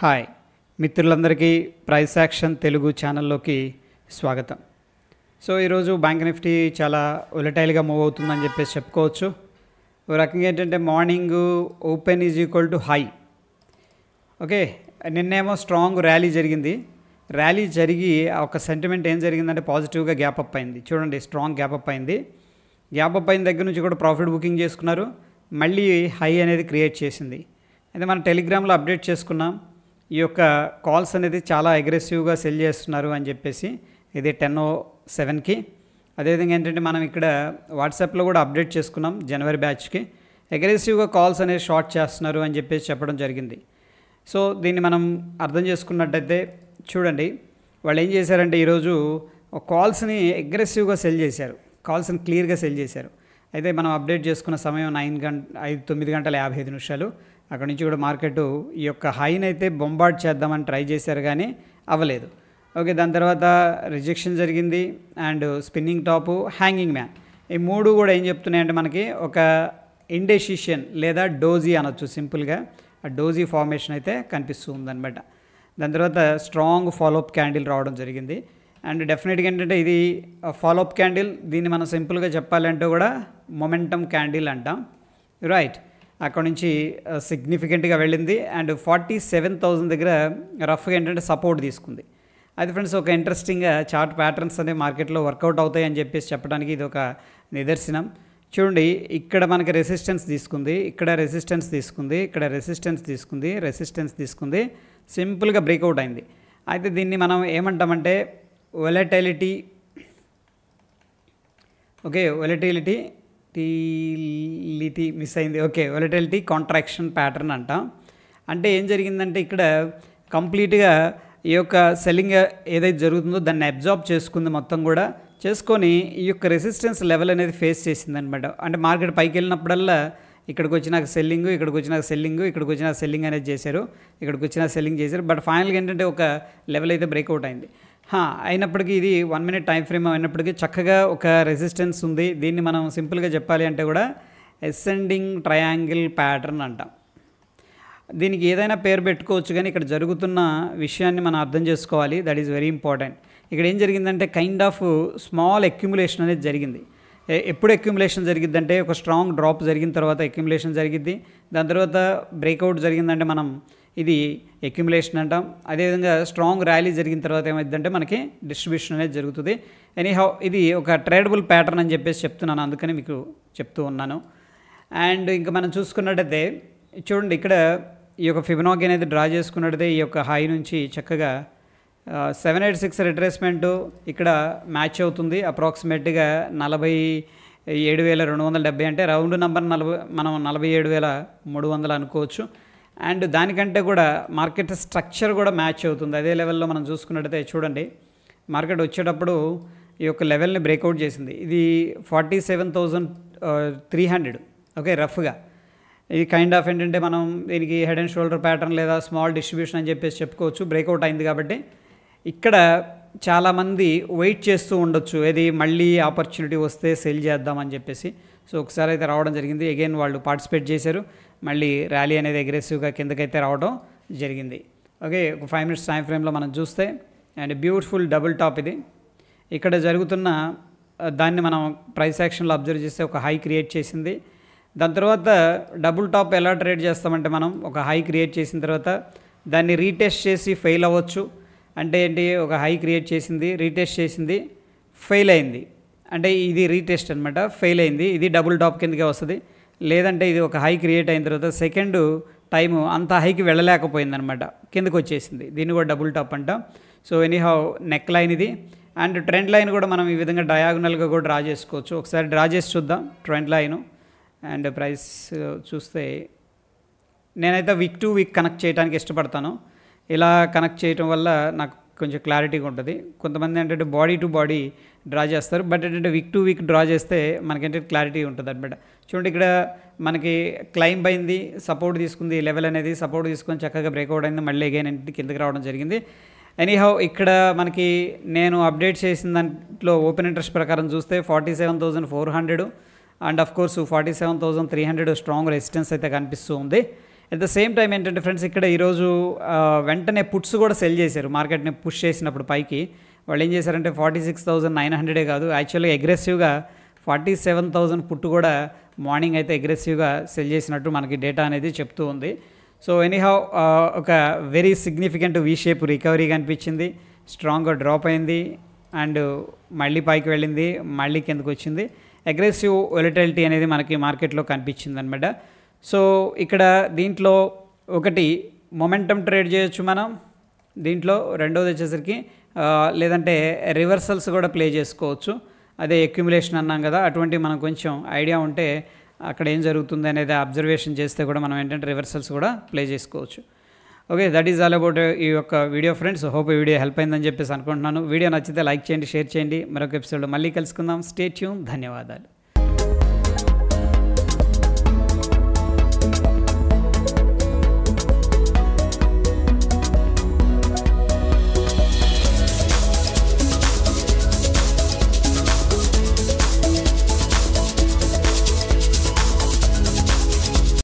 hi మిత్రులందరికీ price action Telugu ఛానల్లోకి స్వాగతం సో ఈరోజు బ్యాంక్ నిఫ్టీ చాలా ఒలటైల్గా మూవ్ అవుతుందని చెప్పేసి చెప్పుకోవచ్చు ఓ రకంగా ఏంటంటే morning open is equal to high okay నిన్నేమో స్ట్రాంగ్ ర్యాలీ జరిగింది ర్యాలీ జరిగి ఒక సెంటిమెంట్ ఏం జరిగిందంటే పాజిటివ్గా గ్యాప్ అప్ అయింది చూడండి స్ట్రాంగ్ గ్యాప్ అప్ అయింది గ్యాప్ అప్ అయిన దగ్గర నుంచి కూడా ప్రాఫిట్ బుకింగ్ చేసుకున్నారు మళ్ళీ హై అనేది క్రియేట్ చేసింది అయితే మనం టెలిగ్రామ్లో అప్డేట్ చేసుకున్నాం ఈ యొక్క కాల్స్ అనేది చాలా అగ్రెసివ్గా సెల్ చేస్తున్నారు అని చెప్పేసి ఇది టెన్ ఓ సెవెన్కి అదేవిధంగా ఏంటంటే మనం ఇక్కడ వాట్సాప్లో కూడా అప్డేట్ చేసుకున్నాం జనవరి బ్యాచ్కి అగ్రెసివ్గా కాల్స్ అనేది షార్ట్ చేస్తున్నారు అని చెప్పేసి చెప్పడం జరిగింది సో దీన్ని మనం అర్థం చేసుకున్నట్టయితే చూడండి వాళ్ళు ఏం చేశారంటే ఈరోజు కాల్స్ని అగ్రెసివ్గా సెల్ చేశారు కాల్స్ని క్లియర్గా సెల్ చేశారు అయితే మనం అప్డేట్ చేసుకున్న సమయం నైన్ గంట ఐదు తొమ్మిది గంటల యాభై ఐదు నిమిషాలు అక్కడి నుంచి కూడా మార్కెట్ ఈ యొక్క హైని అయితే బొంబాట్ చేద్దామని ట్రై చేశారు కానీ అవ్వలేదు ఓకే దాని తర్వాత రిజెక్షన్ జరిగింది and spinning top hanging man ఈ మూడు కూడా ఏం చెప్తున్నాయంటే మనకి ఒక ఇండెసిషన్ లేదా డోజీ అనొచ్చు సింపుల్గా ఆ డోజీ ఫార్మేషన్ అయితే కనిపిస్తూ ఉందనమాట దాని తర్వాత స్ట్రాంగ్ ఫాలోఅప్ క్యాండిల్ రావడం జరిగింది అండ్ డెఫినెట్గా ఏంటంటే ఇది ఫాలోఅప్ క్యాండిల్ దీన్ని మనం సింపుల్గా చెప్పాలంటే కూడా మొమెంటమ్ క్యాండిల్ అంటాం రైట్ అక్కడ నుంచి సిగ్నిఫికెంట్గా వెళ్ళింది అండ్ ఫార్టీ సెవెన్ థౌజండ్ దగ్గర రఫ్గా ఏంటంటే సపోర్ట్ తీసుకుంది అది ఫ్రెండ్స్ ఒక ఇంట్రెస్టింగ్గా చార్ట్ ప్యాటర్న్స్ అనేవి మార్కెట్లో వర్కౌట్ అవుతాయి అని చెప్పేసి చెప్పడానికి ఇది ఒక నిదర్శనం చూడండి ఇక్కడ మనకి రెసిస్టెన్స్ తీసుకుంది ఇక్కడ రెసిస్టెన్స్ తీసుకుంది ఇక్కడ రెసిస్టెన్స్ తీసుకుంది రెసిస్టెన్స్ తీసుకుంది సింపుల్గా బ్రేక్అవుట్ అయింది అయితే దీన్ని మనం ఏమంటామంటే volatility okay volatility volatility miss అయింది ఓకే వొలటిలిటీ కాంట్రాక్షన్ ప్యాటర్న్ అంటాం అంటే ఏం జరిగిందంటే ఇక్కడ కంప్లీట్గా ఈ యొక్క సెల్లింగ్ ఏదైతే జరుగుతుందో దాన్ని అబ్జార్బ్ చేసుకుంది మొత్తం కూడా చేసుకొని ఈ యొక్క రెసిస్టెన్స్ లెవెల్ అనేది ఫేస్ చేసింది అనమాట అంటే మార్కెట్ పైకి వెళ్ళినప్పుడల్లా ఇక్కడికి వచ్చినాక సెల్లింగ్ ఇక్కడికి వచ్చినాక సెల్లింగ్ ఇక్కడికి వచ్చిన సెల్లింగ్ అనేది చేశారు ఇక్కడికి వచ్చిన సెల్లింగ్ చేశారు బట్ ఫైనల్గా ఏంటంటే ఒక లెవెల్ అయితే బ్రేక్అవుట్ అయింది అయినప్పటికీ ఇది వన్ మినిట్ టైం ఫ్రేమ్ అయినప్పటికీ చక్కగా ఒక రెసిస్టెన్స్ ఉంది దీన్ని మనం సింపుల్గా చెప్పాలి అంటే కూడా ఎసెండింగ్ ట్రయాంగిల్ ప్యాటర్న్ అంటాం దీనికి ఏదైనా పేరు పెట్టుకోవచ్చు కానీ ఇక్కడ జరుగుతున్న విషయాన్ని మనం అర్థం చేసుకోవాలి దట్ ఈజ్ వెరీ ఇంపార్టెంట్ ఇక్కడ ఏం జరిగిందంటే కైండ్ ఆఫ్ స్మాల్ అక్యుములేషన్ అనేది జరిగింది ఎప్పుడు అక్యుములేషన్ జరిగిద్దంటే ఒక స్ట్రాంగ్ డ్రాప్ జరిగిన తర్వాత అక్యుములేషన్ జరిగిద్ది దాని తర్వాత బ్రేక్అవుట్ జరిగిందంటే మనం ఇది ఎక్యుములేషన్ అంటాం అదేవిధంగా స్ట్రాంగ్ ర్యాలీ జరిగిన తర్వాత ఏమైందంటే మనకి డిస్ట్రిబ్యూషన్ అనేది జరుగుతుంది ఎనీహౌ ఇది ఒక ట్రేడబుల్ ప్యాటర్న్ అని చెప్పేసి చెప్తున్నాను అందుకని మీకు చెప్తూ ఉన్నాను అండ్ ఇంకా మనం చూసుకున్నట్టయితే చూడండి ఇక్కడ ఈ యొక్క ఫిబనాకి అనేది డ్రా చేసుకున్నట్టయితే ఈ యొక్క హై నుంచి చక్కగా సెవెన్ ఎయిట్ సిక్స్ రిట్రేస్మెంటు ఇక్కడ మ్యాచ్ అవుతుంది అప్రాక్సిమేట్గా నలభై ఏడు వేల రెండు వందల డెబ్బై అంటే రౌండ్ నెంబర్ నలభై మనం నలభై ఏడు వేల మూడు వందలు అనుకోవచ్చు అండ్ దానికంటే కూడా మార్కెట్ స్ట్రక్చర్ కూడా మ్యాచ్ అవుతుంది అదే లెవెల్లో మనం చూసుకున్నట్టయితే చూడండి మార్కెట్ వచ్చేటప్పుడు ఈ యొక్క లెవెల్ని బ్రేక్అవుట్ చేసింది ఇది forty seven thousand three hundred okay రఫ్గా ఇది కైండ్ ఆఫ్ ఏంటంటే మనం దీనికి హెడ్ అండ్ షోల్డర్ ప్యాటర్న్ లేదా స్మాల్ డిస్ట్రిబ్యూషన్ అని చెప్పేసి చెప్పుకోవచ్చు బ్రేక్అవుట్ అయింది కాబట్టి ఇక్కడ చాలామంది వెయిట్ చేస్తూ ఉండొచ్చు ఏది మళ్ళీ ఆపర్చునిటీ వస్తే సెల్ చేద్దామని చెప్పేసి సో ఒకసారి అయితే రావడం జరిగింది అగైన్ వాళ్ళు పార్టిసిపేట్ చేశారు మళ్ళీ ర్యాలీ అనేది అగ్రెసివ్గా కిందకైతే రావడం జరిగింది ఓకే ఒక ఫైవ్ మినిట్స్ టైం ఫ్రేమ్లో మనం చూస్తే అండ్ బ్యూటిఫుల్ డబుల్ టాప్ ఇది ఇక్కడ జరుగుతున్న uh, దాన్ని మనం ప్రైస్ యాక్షన్లో అబ్జర్వ్ చేస్తే ఒక హై క్రియేట్ చేసింది దాని తర్వాత డబుల్ టాప్ ఎలా ట్రేడ్ చేస్తామంటే మనం ఒక హై క్రియేట్ చేసిన తర్వాత దాన్ని రీటెస్ట్ చేసి ఫెయిల్ అవ్వచ్చు అంటే ఏంటి ఒక హై క్రియేట్ చేసింది రీటెస్ట్ చేసింది ఫెయిల్ అయింది అంటే ఇది రీటెస్ట్ అనమాట ఫెయిల్ అయింది ఇది డబుల్ టాప్ కిందకే వస్తుంది లేదంటే ఇది ఒక హై క్రియేట్ అయిన తర్వాత సెకండ్ టైము అంత హైకి వెళ్ళలేకపోయిందనమాట కిందకు వచ్చేసింది దీన్ని కూడా డబుల్ టాప్ అంటాం సో ఎనీహౌ నెక్ లైన్ ఇది అండ్ ట్రెండ్ లైన్ కూడా మనం ఈ విధంగా డయాగనల్గా కూడా డ్రా చేసుకోవచ్చు ఒకసారి డ్రా చేసి చూద్దాం ట్రెండ్ లైను అండ్ ప్రైస్ చూస్తే నేనైతే విక్ టు విక్ కనెక్ట్ చేయడానికి ఇష్టపడతాను ఇలా కనెక్ట్ చేయటం వల్ల నాకు కొంచెం క్లారిటీగా ఉంటుంది కొంతమంది ఏంటంటే బాడీ టు బాడీ డ్రా చేస్తారు బట్ ఏంటంటే వీక్ టు వీక్ డ్రా చేస్తే మనకేంటంటే క్లారిటీ ఉంటుంది అనమాట చూడండి ఇక్కడ మనకి క్లైంబ్ అయింది సపోర్ట్ తీసుకుంది లెవెల్ అనేది సపోర్ట్ తీసుకొని చక్కగా బ్రేక్అవుట్ అయింది మళ్ళీ అగైన్ కిందకి రావడం జరిగింది ఎనీహౌ ఇక్కడ మనకి నేను అప్డేట్ చేసిన దాంట్లో ఓపెన్ ఇంట్రెస్ట్ ప్రకారం చూస్తే forty seven thousand four hundred and of course forty seven thousand three hundred strong resistance అయితే కనిపిస్తూ ఉంది అట్ ద సేమ్ టైం ఏంటంటే ఫ్రెండ్స్ ఇక్కడ ఈరోజు వెంటనే పుట్స్ కూడా సెల్ చేశారు మార్కెట్ని పుష్ చేసినప్పుడు పైకి వాళ్ళు ఏం చేశారంటే ఫార్టీ సిక్స్ థౌజండ్ నైన్ హండ్రెడే కాదు యాక్చువల్గా అగ్రెసివ్గా ఫార్టీ సెవెన్ థౌజండ్ పుట్టు కూడా మార్నింగ్ అయితే అగ్రెసివ్గా సెల్ చేసినట్టు మనకి డేటా అనేది చెప్తూ ఉంది సో ఎనీహౌ ఒక very significant V shape recovery కనిపించింది స్ట్రాంగ్గా డ్రాప్ అయింది అండ్ మళ్ళీ పైకి వెళ్ళింది మళ్ళీ కిందకు వచ్చింది అగ్రెసివ్ ఒలిటాలిటీ అనేది మనకి మార్కెట్లో కనిపించింది అనమాట సో ఇక్కడ దీంట్లో ఒకటి మొమెంటం ట్రేడ్ చేయొచ్చు మనం దీంట్లో రెండోది వచ్చేసరికి లేదంటే రివర్సల్స్ కూడా ప్లే చేసుకోవచ్చు అదే ఎక్యుములేషన్ అన్నాం కదా అటువంటి మనం కొంచెం ఐడియా ఉంటే అక్కడ ఏం జరుగుతుంది అనేది అబ్జర్వేషన్ చేస్తే కూడా మనం ఏంటంటే రివర్సల్స్ కూడా ప్లే చేసుకోవచ్చు okay that is all about ఈ యొక్క వీడియో ఫ్రెండ్స్ హోప్ ఈ వీడియో హెల్ప్ అయిందని చెప్పేసి అనుకుంటున్నాను వీడియో నచ్చితే లైక్ చేయండి షేర్ చేయండి మరొక ఎపిసోడ్లో మళ్ళీ కలుసుకుందాం స్టేట్యూమ్ ధన్యవాదాలు